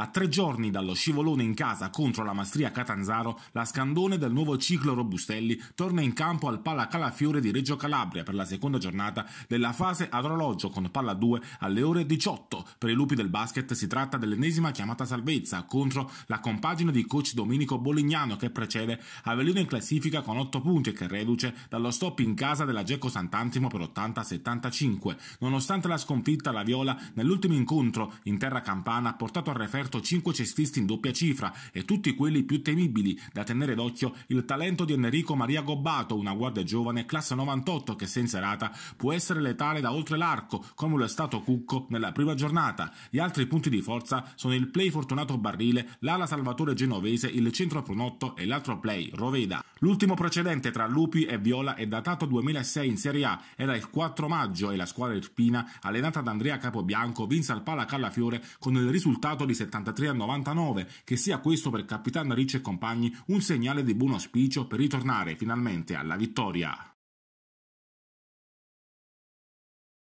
A tre giorni dallo scivolone in casa contro la Mastria Catanzaro, la Scandone del nuovo ciclo Robustelli torna in campo al Palla Calafiore di Reggio Calabria per la seconda giornata della fase ad orologio con Palla 2 alle ore 18. Per i lupi del basket si tratta dell'ennesima chiamata salvezza contro la compagine di coach Domenico Bolignano che precede Avellino in classifica con 8 punti e che reduce dallo stop in casa della Geco Sant'Antimo per 80-75. Nonostante la sconfitta, la Viola nell'ultimo incontro in terra campana ha portato a referto scoperto 5 cestisti in doppia cifra e tutti quelli più temibili. Da tenere d'occhio il talento di Enrico Maria Gobbato, una guardia giovane classe 98 che senza rata può essere letale da oltre l'arco, come lo è stato Cucco nella prima giornata. Gli altri punti di forza sono il play fortunato Barrile, l'ala Salvatore Genovese, il centro Prunotto e l'altro play Roveda. L'ultimo precedente tra Lupi e Viola è datato 2006 in Serie A, era il 4 maggio e la squadra irpina, allenata da Andrea Capobianco, vinse al Pala Callafiore con il risultato di 70 83 al 99, che sia questo per Capitan Ricci e compagni un segnale di buon auspicio per ritornare finalmente alla vittoria.